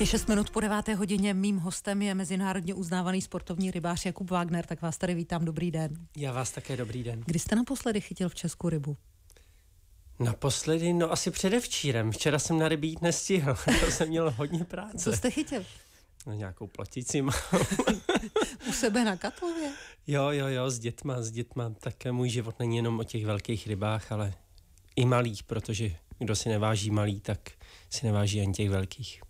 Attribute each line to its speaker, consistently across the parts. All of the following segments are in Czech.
Speaker 1: Je 6 minut po 9. hodině. Mým hostem je mezinárodně uznávaný sportovní rybář Jakub Wagner. Tak vás tady vítám. Dobrý den.
Speaker 2: Já vás také dobrý den. Kdy
Speaker 1: jste naposledy chytil v Česku rybu?
Speaker 2: Naposledy, no asi předevčírem. Včera jsem na rybí jít nestihl, to jsem měl hodně práce. Co jste chytil? No nějakou platící mám. U
Speaker 1: sebe na Katlově?
Speaker 2: Jo, jo, jo, s dětma, s dětma. Také můj život není jenom o těch velkých rybách, ale i malých, protože kdo si neváží malý, tak si neváží ani těch velkých.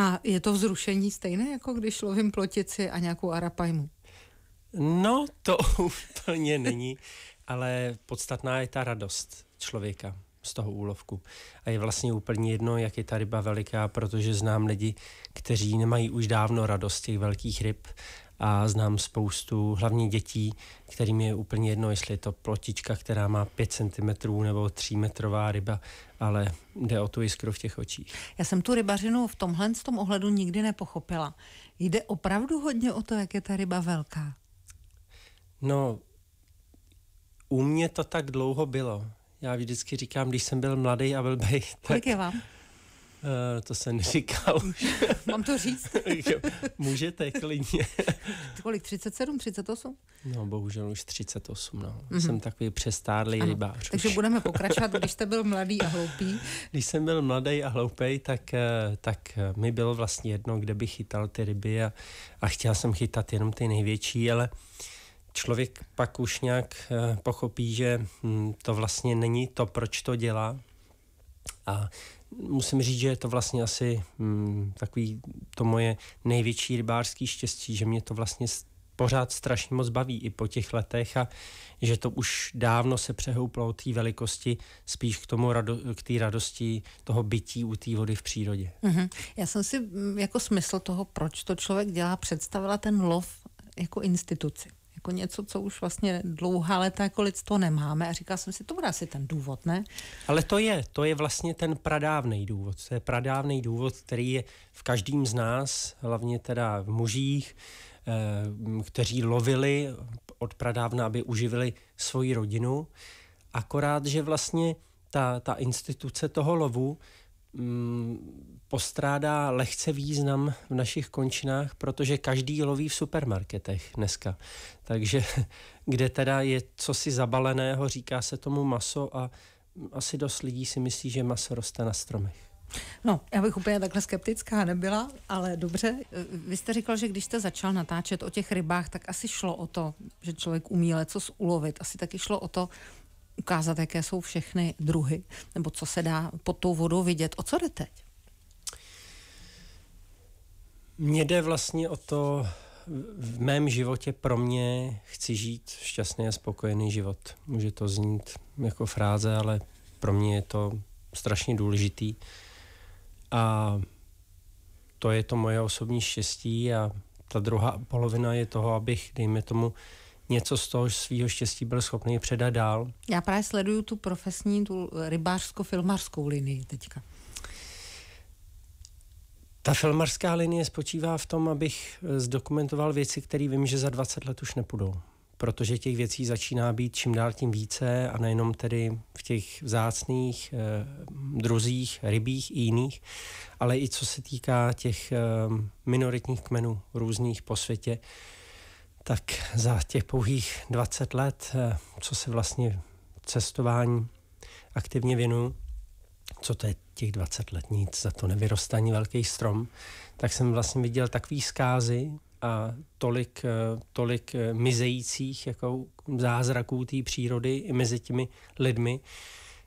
Speaker 1: A je to vzrušení stejné, jako když lovím plotici a nějakou arapajmu?
Speaker 2: No, to úplně není, ale podstatná je ta radost člověka z toho úlovku. A je vlastně úplně jedno, jak je ta ryba veliká, protože znám lidi, kteří nemají už dávno radost těch velkých ryb a znám spoustu, hlavně dětí, kterým je úplně jedno, jestli je to plotička, která má 5 cm nebo 3 metrová ryba, ale jde o tu jiskru v těch očích.
Speaker 1: Já jsem tu rybařinu v tomhle z tom ohledu nikdy nepochopila. Jde opravdu hodně o to, jak je ta ryba velká?
Speaker 2: No, u mě to tak dlouho bylo. Já vždycky říkám, když jsem byl mladý a byl bej, tak... Kolik je vám? Eh, to se neříká už.
Speaker 1: Mám to říct? jo,
Speaker 2: můžete, klidně.
Speaker 1: Kolik, 37, 38?
Speaker 2: No, bohužel už 38, no. Mm-hmm. Jsem takový přestárlý ano. rybář. Takže
Speaker 1: už. budeme pokračovat, když jste byl mladý a hloupý.
Speaker 2: Když jsem byl mladý a hloupý, tak, eh, tak eh, mi bylo vlastně jedno, kde bych chytal ty ryby a, a chtěl jsem chytat jenom ty největší, ale člověk pak už nějak pochopí, že hm, to vlastně není to, proč to dělá. A musím říct, že je to vlastně asi mm, takový to moje největší rybářský štěstí, že mě to vlastně pořád strašně moc baví i po těch letech a že to už dávno se přehouplo od té velikosti spíš k tomu rado, k té radosti toho bytí u té vody v přírodě.
Speaker 1: Mm-hmm. Já jsem si mm, jako smysl toho, proč to člověk dělá, představila ten lov jako instituci jako něco, co už vlastně dlouhá léta jako lidstvo nemáme. A říkal jsem si, to bude asi ten důvod, ne?
Speaker 2: Ale to je, to je vlastně ten pradávný důvod. To je pradávný důvod, který je v každém z nás, hlavně teda v mužích, eh, kteří lovili od pradávna, aby uživili svoji rodinu. Akorát, že vlastně ta, ta instituce toho lovu Mm, postrádá lehce význam v našich končinách, protože každý loví v supermarketech dneska. Takže kde teda je cosi zabaleného, říká se tomu maso a asi dost lidí si myslí, že maso roste na stromech.
Speaker 1: No, já bych úplně takhle skeptická nebyla, ale dobře. Vy jste říkal, že když jste začal natáčet o těch rybách, tak asi šlo o to, že člověk umí leco ulovit. Asi taky šlo o to ukázat, jaké jsou všechny druhy, nebo co se dá pod tou vodou vidět. O co jde teď?
Speaker 2: Mně jde vlastně o to, v mém životě pro mě chci žít šťastný a spokojený život. Může to znít jako fráze, ale pro mě je to strašně důležitý. A to je to moje osobní štěstí a ta druhá polovina je toho, abych, dejme tomu, něco z toho svého štěstí byl schopný předat dál.
Speaker 1: Já právě sleduju tu profesní, tu rybářsko-filmařskou linii teďka.
Speaker 2: Ta filmařská linie spočívá v tom, abych eh, zdokumentoval věci, které vím, že za 20 let už nepůjdou. Protože těch věcí začíná být čím dál tím více a nejenom tedy v těch vzácných eh, druzích, rybích i jiných, ale i co se týká těch eh, minoritních kmenů různých po světě, eh, tak za těch pouhých 20 let, eh, co se vlastně cestování aktivně věnuju, co to je těch 20 let nic, za to nevyrostání velký strom, tak jsem vlastně viděl takový zkázy a tolik, eh, tolik eh, mizejících jako zázraků té přírody i mezi těmi lidmi,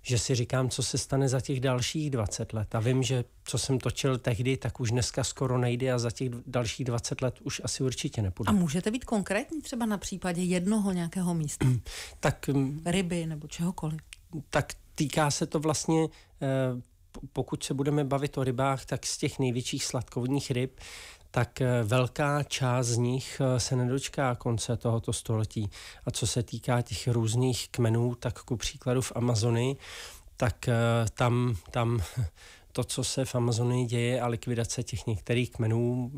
Speaker 2: že si říkám, co se stane za těch dalších 20 let. A vím, že co jsem točil tehdy, tak už dneska skoro nejde a za těch dalších 20 let už asi určitě nepůjde. A
Speaker 1: můžete být konkrétní třeba na případě jednoho nějakého místa?
Speaker 2: tak, mm, Ryby nebo čehokoliv? Tak týká se to vlastně eh, pokud se budeme bavit o rybách, tak z těch největších sladkovodních ryb, tak eh, velká část z nich eh, se nedočká konce tohoto století. A co se týká těch různých kmenů, tak ku příkladu v Amazonii, tak eh, tam, tam to, co se v Amazonii děje a likvidace těch některých kmenů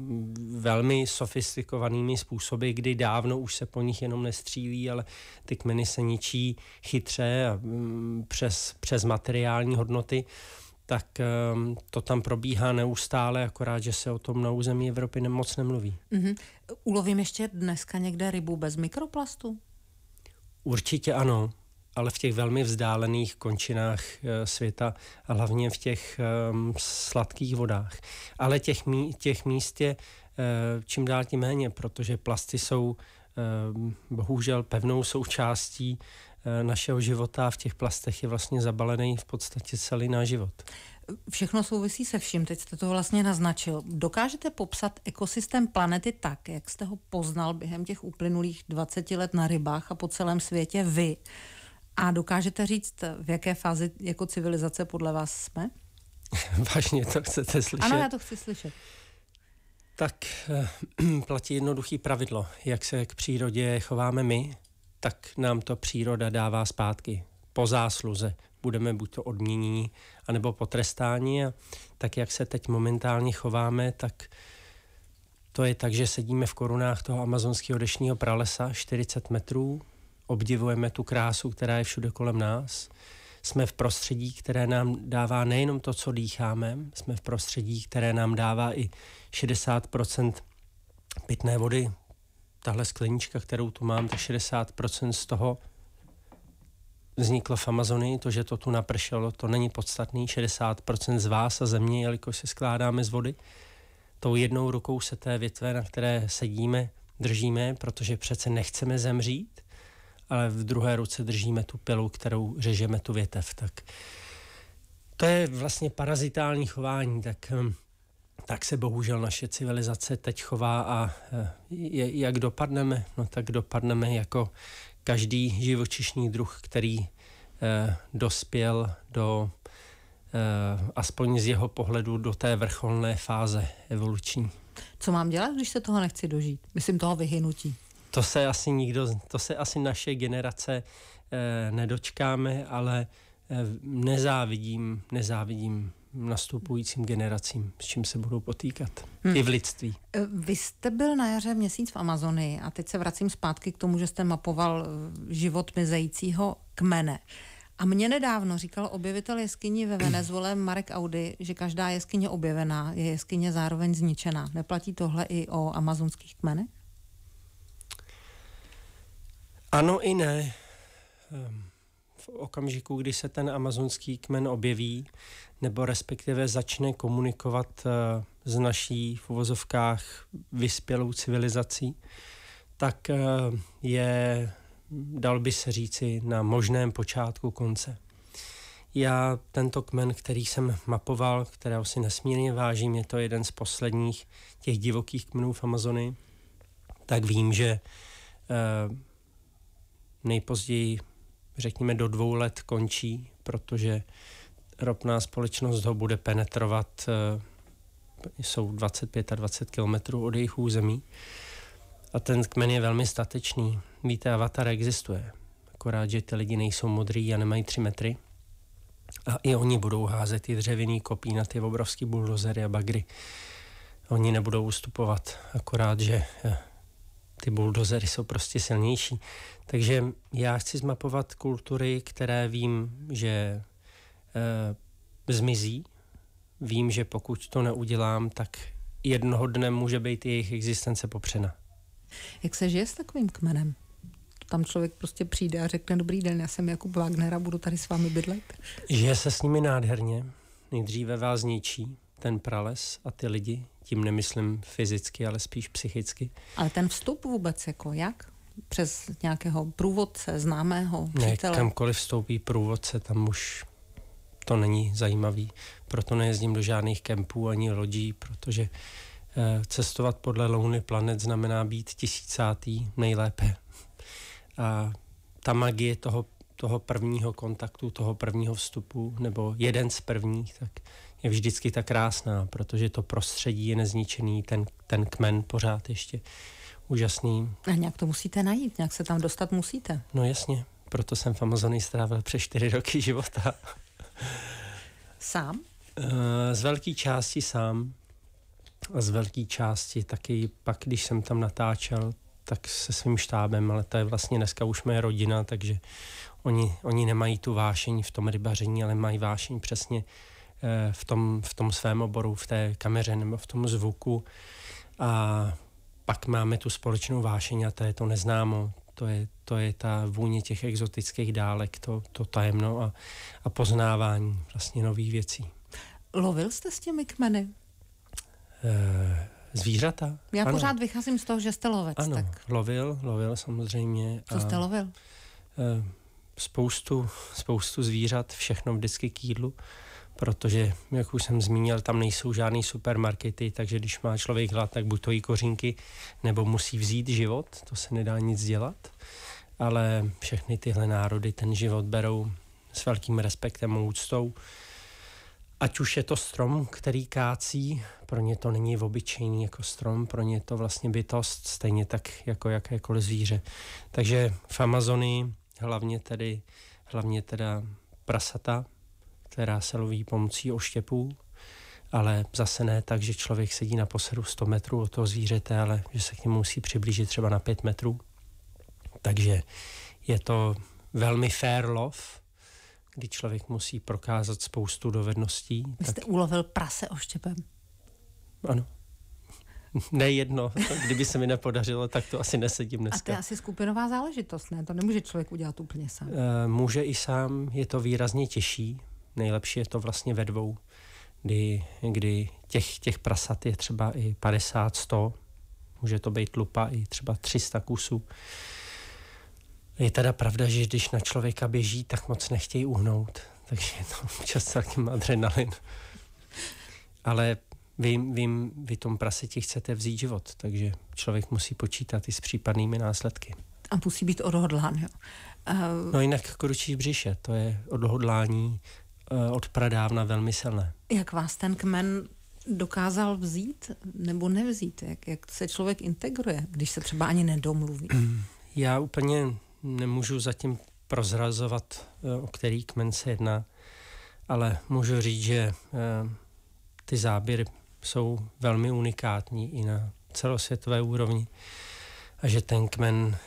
Speaker 2: velmi sofistikovanými způsoby, kdy dávno už se po nich jenom nestřílí, ale ty kmeny se ničí chytře a přes, přes materiální hodnoty, tak ehm, to tam probíhá neustále, akorát, že se o tom na území Evropy moc nemluví.
Speaker 1: Mm-hmm. Ulovím ještě dneska někde rybu bez mikroplastu?
Speaker 2: Určitě ano, ale v těch velmi vzdálených končinách e, světa a hlavně v těch e, sladkých vodách. Ale těch, mí, těch míst je e, čím dál tím méně, protože plasty jsou ehm, bohužel pevnou součástí Eh, našeho života a v těch plastech je vlastně zabalený v podstatě celý náš život.
Speaker 1: Všechno souvisí se vším, teď jste to vlastně naznačil. Dokážete popsat ekosystém planety tak, jak jste ho poznal během těch uplynulých 20 let na rybách a po celém světě vy? A dokážete říct, v jaké fázi jako civilizace podle vás jsme?
Speaker 2: Vážně to chcete slyšet? Ano, já
Speaker 1: to chci slyšet.
Speaker 2: Tak eh, platí jednoduchý pravidlo, jak se k přírodě chováme my, tak nám to příroda dává zpátky. Po zásluze budeme buď to odměnění, anebo potrestáni. A tak, jak se teď momentálně chováme, tak to je tak, že sedíme v korunách toho amazonského dešního pralesa 40 metrů, obdivujeme tu krásu, která je všude kolem nás. Jsme v prostředí, které nám dává nejenom to, co dýcháme, jsme v prostředí, které nám dává i 60 pitné vody, tahle sklenička, kterou tu mám, tak 60% z toho vzniklo v Amazonii, to, že to tu napršelo, to není podstatný, 60% z vás a země, jelikož se skládáme z vody. Tou jednou rukou se té větve, na které sedíme, držíme, protože přece nechceme zemřít, ale v druhé ruce držíme tu pilu, kterou řežeme tu větev. Tak to je vlastně parazitální chování, tak hm, tak se bohužel naše civilizace teď chová a eh, je, jak dopadneme? No tak dopadneme jako každý živočišný druh, který eh, dospěl do, eh, aspoň z jeho pohledu, do té vrcholné fáze evoluční.
Speaker 1: Co mám dělat, když se toho nechci dožít? Myslím toho vyhynutí.
Speaker 2: To se asi nikdo, to se asi naše generace eh, nedočkáme, ale eh, nezávidím, nezávidím nastupujícím generacím, s čím se budou potýkat hmm. i v lidství.
Speaker 1: E, vy jste byl na jaře měsíc v Amazonii a teď se vracím zpátky k tomu, že jste mapoval e, život mizejícího kmene. A mě nedávno říkal objevitel jeskyní ve Venezuele Marek Audi, že každá jeskyně objevená je jeskyně zároveň zničená. Neplatí tohle i o amazonských kmenech?
Speaker 2: Ano i ne. Ehm, v okamžiku, kdy se ten amazonský kmen objeví, nebo respektive začne komunikovat eh, s naší v uvozovkách vyspělou civilizací, tak eh, je, dal by se říci, na možném počátku konce. Já tento kmen, který jsem mapoval, kterého si nesmírně vážím, je to jeden z posledních těch divokých kmenů v Amazonii, tak vím, že eh, nejpozději, řekněme, do dvou let končí, protože ropná společnost ho bude penetrovat, eh, jsou 25 a 20 kilometrů od jejich území. A ten kmen je velmi statečný. Víte, avatar existuje, akorát, že ty lidi nejsou modrý a nemají 3 metry. A i oni budou házet ty dřevěný kopí na ty obrovský buldozery a bagry. Oni nebudou ustupovat, akorát, že eh, ty buldozery jsou prostě silnější. Takže já chci zmapovat kultury, které vím, že e, zmizí. Vím, že pokud to neudělám, tak jednoho dne může být jejich existence popřena.
Speaker 1: Jak se žije s takovým kmenem? Tam člověk prostě přijde a řekne, dobrý den, já jsem Jakub Wagner a budu tady s vámi bydlet.
Speaker 2: Žije se s nimi nádherně. Nejdříve vás ničí ten prales a ty lidi. Tím nemyslím fyzicky, ale spíš psychicky.
Speaker 1: Ale ten vstup vůbec jako jak? Přes nějakého průvodce, známého, přítele? Ne,
Speaker 2: kamkoliv vstoupí průvodce, tam už to není zajímavý. Proto nejezdím do žádných kempů ani lodí, protože eh, cestovat podle Louny planet znamená být tisícátý nejlépe. A ta magie toho, toho prvního kontaktu, toho prvního vstupu, nebo jeden z prvních, tak je vždycky tak krásná, protože to prostředí je nezničený, ten, ten kmen pořád ještě úžasný.
Speaker 1: A nějak to musíte najít, nějak se tam dostat musíte.
Speaker 2: No jasně, proto jsem v Amazonii strávil přes čtyři roky života. Sám? Eh, z velké části sám. A z velké části taky pak, když jsem tam natáčel, tak se svým štábem, ale to je vlastně dneska už moje rodina, takže oni, oni nemají tu vášení v tom rybaření, ale mají vášení přesně eh, v tom, v tom svém oboru, v té kameře nebo v tom zvuku. A pak máme tu společnou vášeň a to je to neznámo to je, to je ta vůně těch exotických dálek, to, to tajemno a, a poznávání vlastně nových věcí.
Speaker 1: Lovil jste s těmi kmeny?
Speaker 2: E, zvířata? Já ano. pořád
Speaker 1: vycházím z toho, že jste lovec. Ano, tak...
Speaker 2: lovil, lovil samozřejmě. Co a, jste lovil? E, spoustu, spoustu zvířat, všechno vždycky k jídlu protože, jak už jsem zmínil, tam nejsou žádný supermarkety, takže když má člověk hlad, tak buď to jí kořínky, nebo musí vzít život, to se nedá nic dělat, ale všechny tyhle národy ten život berou s velkým respektem a úctou. Ať už je to strom, který kácí, pro ně to není obyčejný jako strom, pro ně je to vlastně bytost, stejně tak jako jakékoliv zvíře. Takže v Amazonii hlavně tedy, hlavně teda prasata, která se loví pomocí oštěpů, ale zase ne tak, že člověk sedí na posedu 100 metrů od toho zvířete, ale že se k němu musí přiblížit třeba na 5 metrů. Takže je to velmi fair lov, kdy člověk musí prokázat spoustu dovedností. Vy jste tak...
Speaker 1: ulovil prase oštěpem?
Speaker 2: Ano. Nejedno. kdyby se mi nepodařilo, tak to asi nesedím dneska. A to je asi
Speaker 1: skupinová záležitost, ne? To nemůže člověk udělat úplně sám.
Speaker 2: Eh, může i sám, je to výrazně těžší, nejlepší je to vlastně ve dvou, kdy, kdy těch, těch prasat je třeba i 50, 100, může to být lupa i třeba 300 kusů. Je teda pravda, že když na člověka běží, tak moc nechtějí uhnout, takže je to občas celkem adrenalin. Ale vy, vy, vy tom praseti chcete vzít život, takže člověk musí počítat i s případnými následky.
Speaker 1: A musí být odhodlán, jo? Uh... No
Speaker 2: jinak kručí břiše, to je odhodlání Eh, od pradávna velmi silné.
Speaker 1: Jak vás ten kmen dokázal vzít nebo nevzít? Jak, jak se člověk integruje, když se třeba ani nedomluví?
Speaker 2: Já úplně nemůžu zatím prozrazovat, eh, o který kmen se jedná, ale můžu říct, že eh, ty záběry jsou velmi unikátní i na celosvětové úrovni a že ten kmen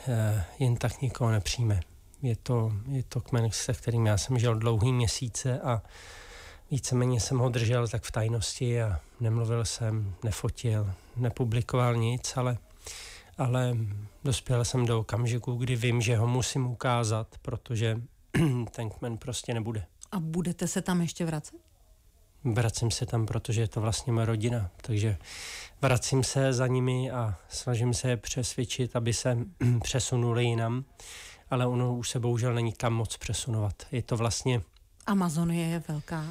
Speaker 2: jen tak nikoho nepřijme. Je to, je to kmen, se kterým já jsem žil dlouhý měsíce a víceméně jsem ho držel tak v tajnosti a nemluvil jsem, nefotil, nepublikoval nic, ale, ale dospěl jsem do okamžiku, kdy vím, že ho musím ukázat, protože ten kmen prostě nebude.
Speaker 1: A budete se tam ještě vracet?
Speaker 2: Vracím se tam, protože je to vlastně moje rodina, takže vracím se za nimi a snažím se je přesvědčit, aby se přesunuli jinam ale ono už se bohužel není kam moc přesunovat. Je to vlastně...
Speaker 1: Amazonie je velká.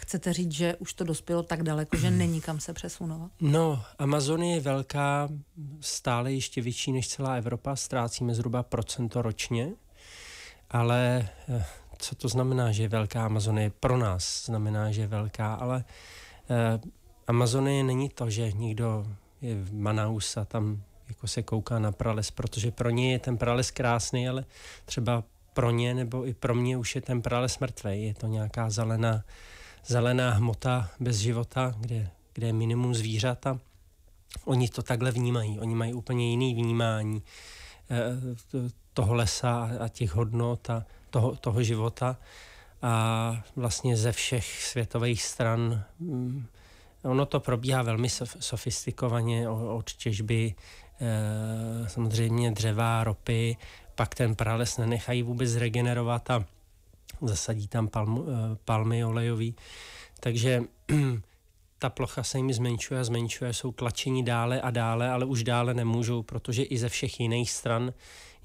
Speaker 1: Chcete říct, že už to dospělo tak daleko, že není kam se přesunovat?
Speaker 2: No, Amazonie je velká, stále ještě větší než celá Evropa, ztrácíme zhruba procento ročně, ale eh, co to znamená, že je velká Amazonie? Pro nás znamená, že je velká, ale eh, Amazonie není to, že někdo je v Manaus a tam jako se kouká na prales, protože pro ně je ten prales krásný, ale třeba pro ně nebo i pro mě už je ten prales mrtvý. Je to nějaká zelená, zelená hmota bez života, kde, kde je minimum zvířata. Oni to takhle vnímají, oni mají úplně jiný vnímání eh, toho lesa a těch hodnot a toho, toho života a vlastně ze všech světových stran. Mm, ono to probíhá velmi sofistikovaně od těžby Eh, samozřejmě dřeva, ropy, pak ten prales nenechají vůbec regenerovat a zasadí tam palm, eh, palmy olejový. Takže ta plocha se jim zmenšuje a zmenšuje, jsou tlačení dále a dále, ale už dále nemůžou, protože i ze všech jiných stran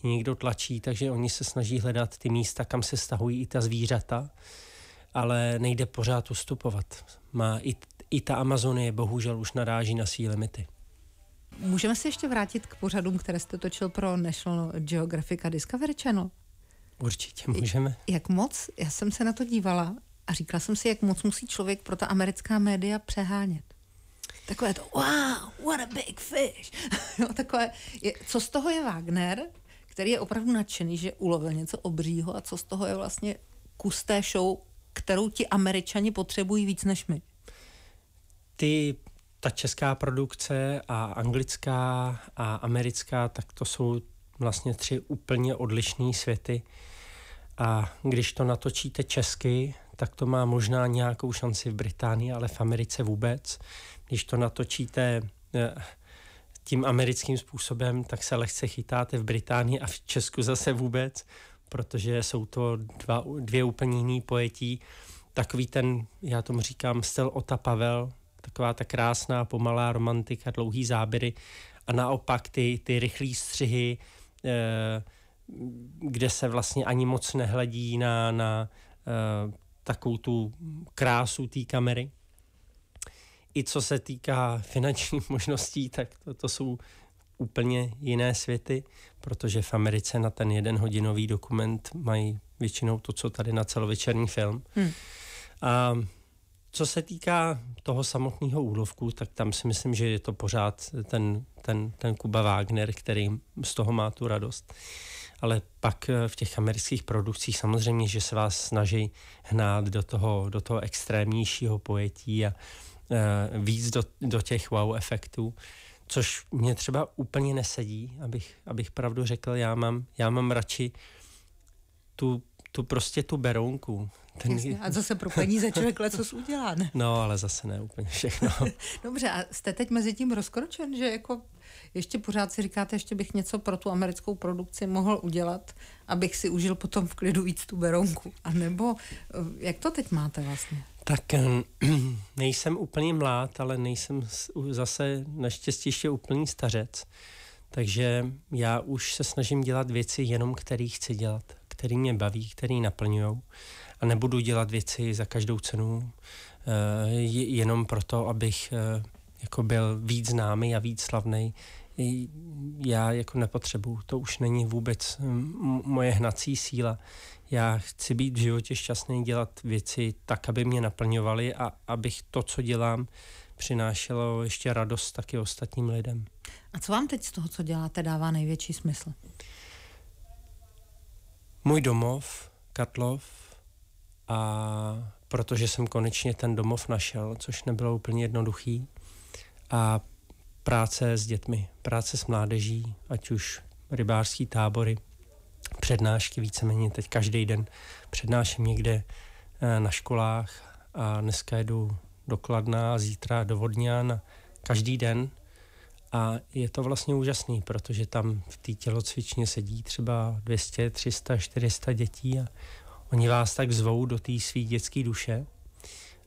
Speaker 2: někdo tlačí, takže oni se snaží hledat ty místa, kam se stahují i ta zvířata, ale nejde pořád ustupovat. Má i, i ta Amazonie bohužel už naráží na své limity.
Speaker 1: Můžeme se ještě vrátit k pořadům, které jste točil pro National Geographic a Discovery Channel?
Speaker 2: Určitě můžeme.
Speaker 1: Jak moc? Já jsem se na to dívala a říkala jsem si, jak moc musí člověk pro ta americká média přehánět. Takové to, wow, what a big fish. no, takové, je, co z toho je Wagner, který je opravdu nadšený, že ulovil něco obřího a co z toho je vlastně kus té show, kterou ti američani potřebují víc než my?
Speaker 2: Ty ta česká produkce a anglická a americká, tak to jsou vlastně tři úplně odlišné světy. A když to natočíte česky, tak to má možná nějakou šanci v Británii, ale v Americe vůbec. Když to natočíte eh, tím americkým způsobem, tak se lehce chytáte v Británii a v Česku zase vůbec, protože jsou to dva, dvě úplně jiné pojetí. Takový ten, já tomu říkám, styl Ota Pavel, taková ta krásná, pomalá romantika, dlouhý záběry a naopak ty, ty rychlé střihy, eh, kde se vlastně ani moc nehledí na, na eh, takovou tu krásu té kamery. I co se týká finančních možností, tak to, to jsou úplně jiné světy, protože v Americe na ten jeden hodinový dokument mají většinou to, co tady na celovečerní film. Hmm. A co se týká toho samotného úlovku, tak tam si myslím, že je to pořád ten, ten, ten Kuba Wagner, který z toho má tu radost. Ale pak eh, v těch amerických produkcích samozřejmě, že se vás snaží hnát do toho, do toho extrémnějšího pojetí a uh, víc do, do těch wow efektů, což mě třeba úplně nesedí, abych, abych pravdu řekl, já mám, já mám radši tu tu prostě tu berounku. Ten... Jasně, a zase pro peníze člověk
Speaker 1: lecos udělá, ne?
Speaker 2: No, ale zase ne úplně všechno.
Speaker 1: Dobře, a jste teď mezi tím rozkročen, že jako ještě pořád si říkáte, ještě bych něco pro tu americkou produkci mohl udělat, abych si užil potom v klidu víc tu berounku. A nebo eh, jak to teď máte vlastně?
Speaker 2: Tak ehm, nejsem úplně mlád, ale nejsem zase naštěstí ještě úplný stařec. Takže já už se snažím dělat věci jenom, které chci dělat který mě baví, který naplňují a nebudu dělat věci za každou cenu eh, jenom proto, abych eh, jako byl víc známý a víc slavný. Já jako nepotřebuju, to už není vůbec moje hnací síla. Já chci být v životě šťastný, dělat věci tak, aby mě naplňovaly a abych to, co dělám, přinášelo ještě radost taky ostatním lidem.
Speaker 1: A co vám teď z toho, co děláte, dává největší smysl? Uh,
Speaker 2: můj domov, Katlov, a protože jsem konečně ten domov našel, což nebylo úplně jednoduchý, a práce s dětmi, práce s mládeží, ať už rybářský tábory, přednášky víceméně teď každý den přednáším někde eh, na školách a dneska jedu do Kladna, zítra do Vodňan. Každý den a je to vlastně úžasný, protože tam v té tělocvičně sedí třeba 200, 300, 400 dětí a oni vás tak zvou do té své dětské duše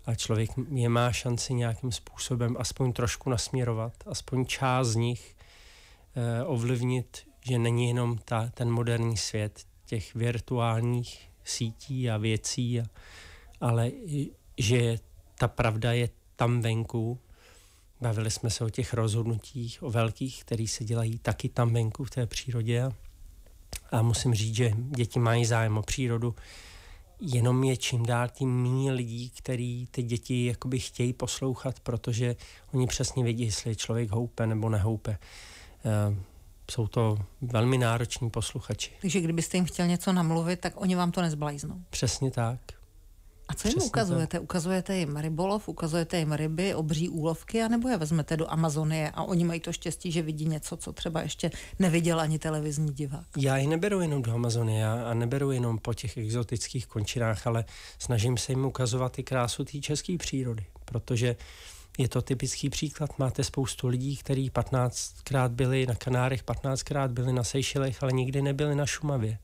Speaker 2: a člověk je má šanci nějakým způsobem aspoň trošku nasměrovat, aspoň část z nich eh, ovlivnit, že není jenom ta, ten moderní svět těch virtuálních sítí a věcí, a, ale že ta pravda je tam venku Bavili jsme se o těch rozhodnutích, o velkých, které se dělají taky tam venku v té přírodě. A musím říct, že děti mají zájem o přírodu. Jenom je čím dál tím méně lidí, který ty děti jakoby chtějí poslouchat, protože oni přesně vědí, jestli je člověk houpe nebo nehoupe. Eh, jsou to velmi nároční posluchači.
Speaker 1: Takže kdybyste jim chtěl něco namluvit, tak oni vám to nezblajznou.
Speaker 2: Přesně tak.
Speaker 1: A co jim Přesně ukazujete? To. Ukazujete jim rybolov, ukazujete jim ryby, obří úlovky, anebo je vezmete do Amazonie a oni mají to štěstí, že vidí něco, co třeba ještě neviděl ani televizní divák?
Speaker 2: Já ji neberu jenom do Amazonie a neberu jenom po těch exotických končinách, ale snažím se jim ukazovat i krásu té české přírody, protože je to typický příklad. Máte spoustu lidí, kteří 15krát byli na Kanárech, 15krát byli na Sejšilech, ale nikdy nebyli na Šumavě.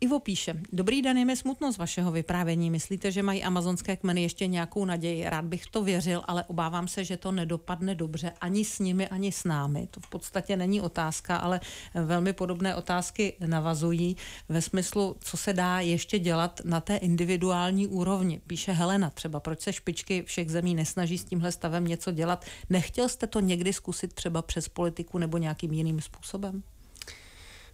Speaker 1: Ivo píše, dobrý den, je mi smutno z vašeho vyprávění. Myslíte, že mají amazonské kmeny ještě nějakou naději? Rád bych to věřil, ale obávám se, že to nedopadne dobře ani s nimi, ani s námi. To v podstatě není otázka, ale velmi podobné otázky navazují ve smyslu, co se dá ještě dělat na té individuální úrovni. Píše Helena třeba, proč se špičky všech zemí nesnaží s tímhle stavem něco dělat? Nechtěl jste to někdy zkusit třeba přes politiku nebo nějakým jiným způsobem?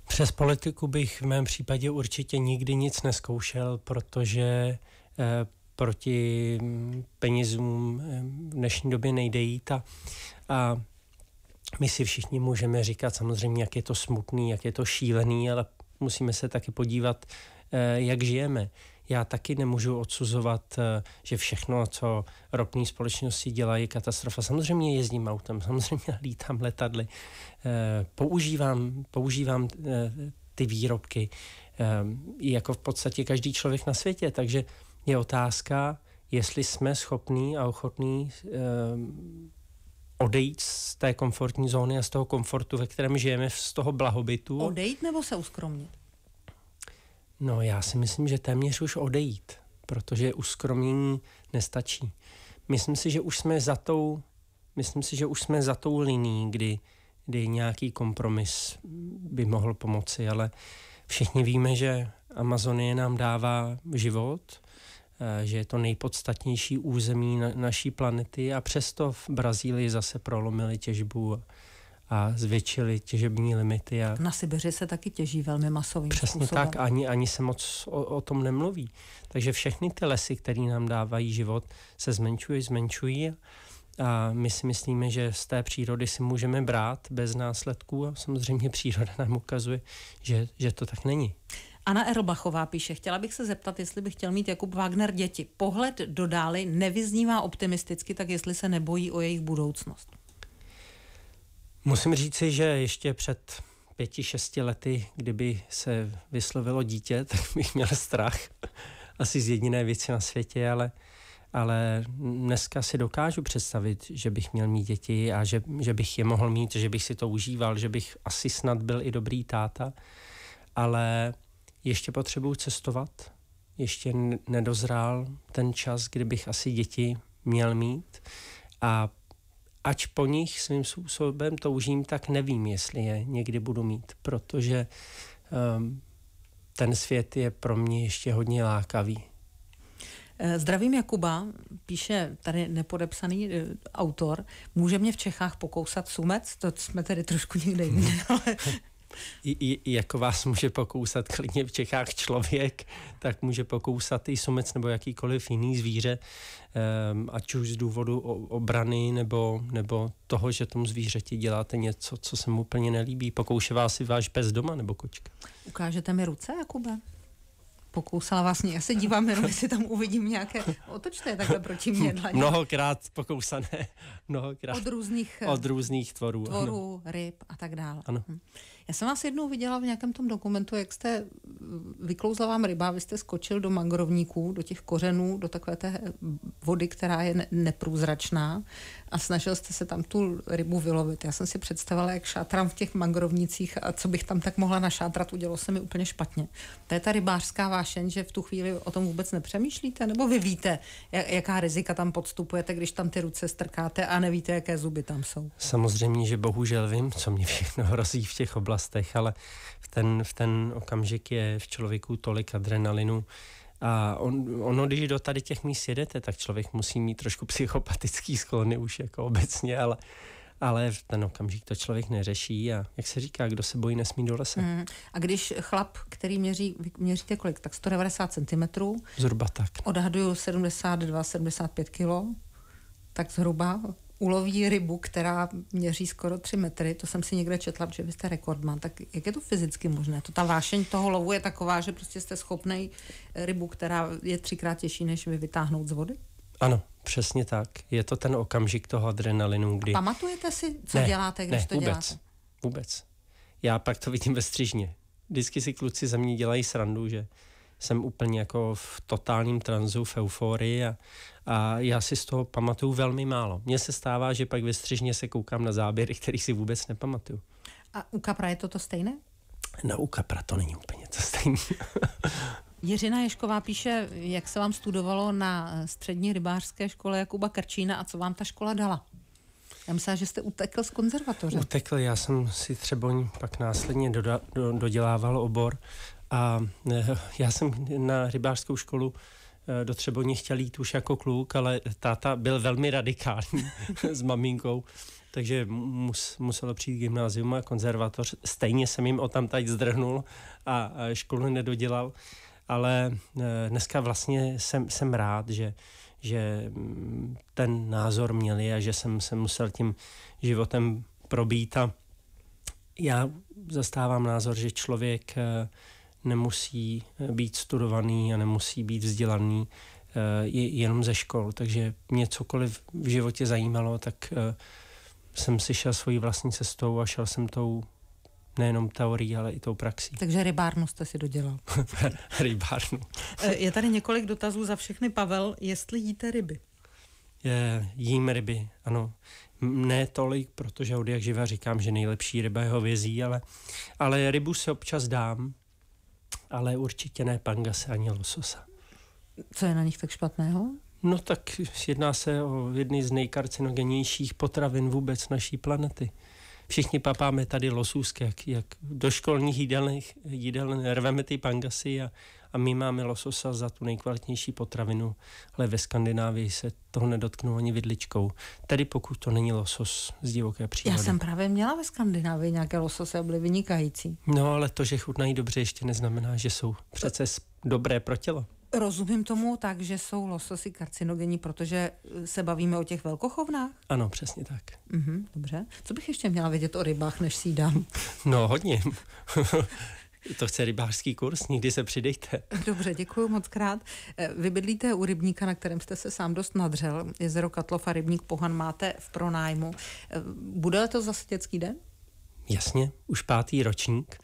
Speaker 2: Přes politiku bych v mém případě určitě nikdy nic neskoušel, protože eh, proti mm, penězům eh, v dnešní době nejde jít a, a my si všichni můžeme říkat samozřejmě, jak je to smutný, jak je to šílený, ale musíme se taky podívat, eh, jak žijeme já taky nemůžu odsuzovat, eh, že všechno, co ropní společnosti dělají, je katastrofa. Samozřejmě jezdím autem, samozřejmě lítám letadly, eh, používám, používám eh, ty výrobky, jako v podstatě každý člověk na světě, takže je otázka, jestli jsme schopní a ochotní odejít z té komfortní zóny a z toho komfortu, ve kterém žijeme, z toho blahobytu.
Speaker 1: Odejít nebo se uskromnit?
Speaker 2: No já si myslím, že téměř už odejít, protože uskromění nestačí. Myslím si, že už jsme za tou, myslím si, že už jsme za tou linií, kdy, kdy nějaký kompromis by mohl pomoci, ale všichni víme, že Amazonie nám dává život, eh, že je to nejpodstatnější území na, naší planety a přesto v Brazílii zase prolomili těžbu a zvětšili těžební limity. A... Na
Speaker 1: Sibiři se taky těží velmi masovým Přesně způsobem. tak,
Speaker 2: ani, ani se moc o, o tom nemluví. Takže všechny ty lesy, které nám dávají život, se zmenšují, zmenšují a my si myslíme, že z té přírody si můžeme brát bez následků a samozřejmě příroda nám ukazuje, že, že to tak není.
Speaker 1: Ana Erbachová píše, chtěla bych se zeptat, jestli by chtěl mít Jakub Wagner děti. Pohled do dály nevyznívá optimisticky, tak jestli se nebojí o jejich budoucnost.
Speaker 2: Musím říci, že ještě před pěti, šesti lety, kdyby se vyslovilo dítě, tak bych měl strach. Asi z jediné věci na světě, ale, ale dneska si dokážu představit, že bych měl mít děti a že, že bych je mohl mít, že bych si to užíval, že bych asi snad byl i dobrý táta, ale ještě potřebuju cestovat, ještě nedozrál ten čas, kdy bych asi děti měl mít a ač po nich svým způsobem toužím, tak nevím, jestli je někdy budu mít, protože um, ten svět je pro mě ještě hodně lákavý.
Speaker 1: Eh, zdravím Jakuba, píše tady nepodepsaný e, autor. Může mě v Čechách pokousat sumec? To jsme tedy trošku někde
Speaker 2: jiné, ale i, i, jako vás může pokousat klidně v Čechách člověk, tak může pokousat i sumec nebo jakýkoliv jiný zvíře, um, ať už z důvodu obrany nebo, nebo toho, že tomu zvířeti děláte něco, co se mu úplně nelíbí. Pokouše vás i váš pes doma nebo kočka.
Speaker 1: Ukážete mi ruce, Jakube? pokousala vás. Já se dívám, jenom jestli tam uvidím nějaké. Otočte je takhle proti mě. Dlaně.
Speaker 2: Mnohokrát pokousané. Mnohokrát. Od různých, eh, od různých tvorů. Tvorů,
Speaker 1: ano. ryb a tak dále. Ano. Hm. Já jsem vás jednou viděla v nějakém tom dokumentu, jak jste mm, vyklouzla vám ryba, vy jste skočil do mangrovníků, do těch kořenů, do takové té hm, vody, která je neprůzračná a snažil jste se tam tu rybu vylovit. Já jsem si představila, jak šátram v těch mangrovnicích a co bych tam tak mohla našátrat, udělalo se mi úplně špatně. To je ta rybářská vášeň, že v tu chvíli o tom vůbec nepřemýšlíte, nebo vy víte, jaká rizika tam podstupujete, když tam ty ruce strkáte a nevíte, jaké zuby tam jsou.
Speaker 2: Samozřejmě, že bohužel vím, co mě všechno hrozí v těch oblastech, ale v ten, v ten okamžik je v člověku tolik adrenalinu, a on, ono, když do tady těch míst jedete, tak člověk musí mít trošku psychopatický sklony už jako obecně, ale ale v ten okamžik to člověk neřeší a jak se říká, kdo se bojí, nesmí do lesa. Mm.
Speaker 1: A když chlap, který měří, měříte kolik, tak 190 cm. Zhruba tak. Odhaduju 72-75 kg, tak zhruba uloví rybu, která měří skoro 3 metry, to jsem si někde četla, protože vy jste rekordman, tak jak je to fyzicky možné? To ta vášeň toho lovu je taková, že prostě jste schopnej rybu, která je třikrát těžší, než vy vytáhnout z vody?
Speaker 2: Ano, přesně tak. Je to ten okamžik toho adrenalinu, kdy... A
Speaker 1: pamatujete si, co ne, děláte, když ne, to vůbec, děláte?
Speaker 2: vůbec. Já pak to vidím ve střižně. Vždycky si kluci za mě dělají srandu, že jsem úplně jako v totálním tranzu, v euforii a, a já si z toho pamatuju velmi málo. Mně se stává, že pak vystřižně se koukám na záběry, který si vůbec nepamatuju.
Speaker 1: A u kapra je to to stejné?
Speaker 2: No, u kapra to není úplně to stejné.
Speaker 1: Jiřina Ješková píše, jak se vám studovalo na eh, střední rybářské škole Jakuba Krčína a co vám ta škola dala? Já myslím, že jste utekl z konzervatoře.
Speaker 2: Utekl, já jsem si třeba pak následně doda, do, dodělával obor, a eh, já jsem na rybářskou školu eh, do Třeboně chtěl jít už jako kluk, ale táta byl velmi radikální s maminkou, takže mus, muselo přijít gymnázium a konzervatoř. Stejně jsem jim o tam tady zdrhnul a školu nedodělal, ale eh, dneska vlastně jsem, jsem rád, že, že mm, ten názor měli a že jsem se musel tím životem probít a já zastávám názor, že člověk nemusí eh, být studovaný a nemusí být vzdělaný eh, je jenom ze škol. Takže mě cokoliv v životě zajímalo, tak eh, jsem si šel svojí vlastní cestou a šel jsem tou nejenom teorií, ale i tou praxí.
Speaker 1: Takže rybárnu jste si dodělal.
Speaker 2: rybárnu.
Speaker 1: je tady několik dotazů za všechny. Pavel, jestli jíte ryby?
Speaker 2: Je, jím ryby, ano. Ne tolik, protože od jak živa říkám, že nejlepší ryba je hovězí, ale, ale rybu se občas dám ale určitě ne pangase ani lososa.
Speaker 1: Co je na nich tak špatného?
Speaker 2: No tak jedná se o jedny z nejkarcinogenějších potravin vůbec naší planety všichni papáme tady losůzky, jak, jak do školních jídelných, jídeln rveme ty pangasy a, a my máme lososa za tu nejkvalitnější potravinu, ale ve Skandinávii se toho nedotknu ani vidličkou. Tedy pokud to není losos z divoké přírody. Já jsem
Speaker 1: právě měla ve Skandinávii nějaké losose a byly vynikající.
Speaker 2: No ale to, že chutnají dobře, ještě neznamená, že jsou přece dobré pro tělo.
Speaker 1: Rozumím tomu tak, že jsou lososy karcinogenní, protože eh, se bavíme o těch velkochovnách?
Speaker 2: Ano, přesně tak.
Speaker 1: mm dobře. Co bych ještě měla vědět o rybách, než si dám?
Speaker 2: No, hodně. to chce rybářský kurz, nikdy se přidejte.
Speaker 1: Dobře, děkuji moc krát. Eh, vy bydlíte u rybníka, na kterém jste se sám dost nadřel. Jezero Katlov a rybník Pohan máte v pronájmu. Eh, bude to zase dětský den?
Speaker 2: Jasně, už pátý ročník.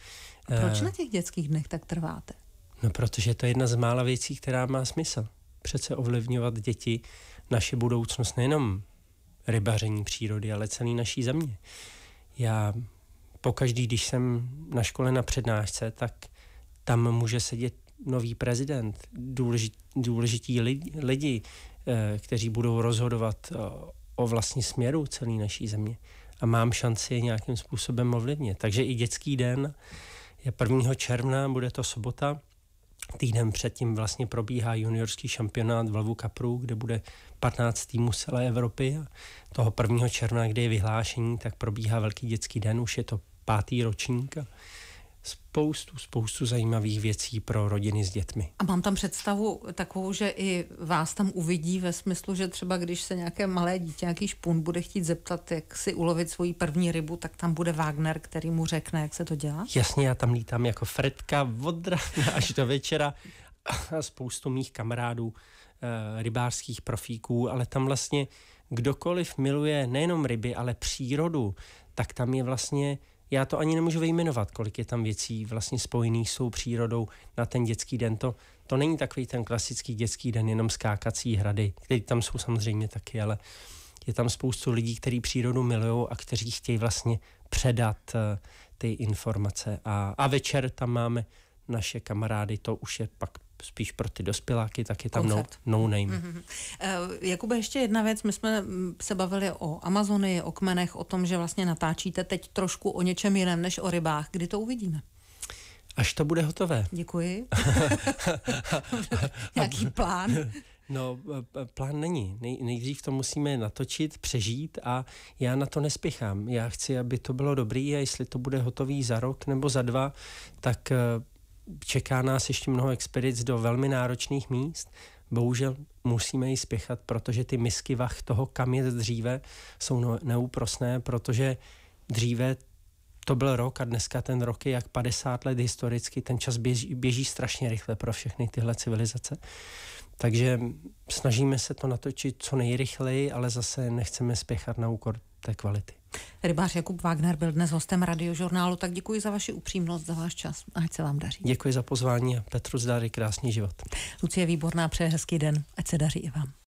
Speaker 2: A proč na
Speaker 1: těch dětských dnech tak trváte?
Speaker 2: No protože to je jedna z mála věcí, která má smysl. Přece ovlivňovat děti, naše budoucnost, nejenom rybaření přírody, ale celý naší země. Já pokaždý, když jsem na škole na přednášce, tak tam může sedět nový prezident, důležití, důležití lidi, lidi, eh, kteří budou rozhodovat eh, o vlastní směru celé naší země. A mám šanci je nějakým způsobem ovlivnit. Takže i dětský den je 1. června, bude to sobota, Týden předtím vlastně probíhá juniorský šampionát v Lvu Kapru, kde bude 15 týmů z celé Evropy. A toho 1. června, kdy je vyhlášení, tak probíhá Velký dětský den, už je to pátý ročník spoustu, spoustu zajímavých věcí pro rodiny s dětmi. A
Speaker 1: mám tam představu takovou, že i vás tam uvidí ve smyslu, že třeba když se nějaké malé dítě, nějaký špun bude chtít zeptat, jak si ulovit svoji první rybu, tak tam bude Wagner, který mu řekne, jak se to dělá?
Speaker 2: Jasně, já tam lítám jako Fredka od rána až do večera a spoustu mých kamarádů eh, rybářských profíků, ale tam vlastně kdokoliv miluje nejenom ryby, ale přírodu, tak tam je vlastně já to ani nemůžu vyjmenovat, kolik je tam věcí vlastně spojených s tou přírodou na ten dětský den. To, to není takový ten klasický dětský den, jenom skákací hrady, které tam jsou samozřejmě taky, ale je tam spoustu lidí, kteří přírodu milují a kteří chtějí vlastně předat uh, ty informace. A, a večer tam máme naše kamarády, to už je pak spíš pro ty dospěláky, tak je tam no, no name. Mm-hmm.
Speaker 1: Uh, Jakube, ještě jedna věc. My jsme mm, se bavili o Amazonii, o kmenech, o tom, že vlastně natáčíte teď trošku o něčem jiném než o rybách. Kdy to uvidíme?
Speaker 2: Až to bude hotové. Děkuji. Jaký plán? No, plán není. Nej, nejdřív to musíme natočit, přežít a já na to nespěchám. Já chci, aby to bylo dobrý a jestli to bude hotový za rok nebo za dva, tak eh, čeká nás ještě mnoho expedic do velmi náročných míst. Bohužel musíme ji spěchat, protože ty misky vach toho, kam je dříve, jsou no, neúprosné, protože dříve to byl rok a dneska ten rok je jak 50 let historicky, ten čas běží, běží strašně rychle pro všechny tyhle civilizace. Takže snažíme se to natočit co nejrychleji, ale zase nechceme spěchat na úkor té kvality.
Speaker 1: Rybář Jakub Wagner byl dnes hostem radiožurnálu, tak děkuji za vaši upřímnost, za váš čas a ať se vám daří.
Speaker 2: Děkuji za pozvání a Petru zdáry krásný život.
Speaker 1: Lucie Výborná přeje hezký den, ať se daří i vám.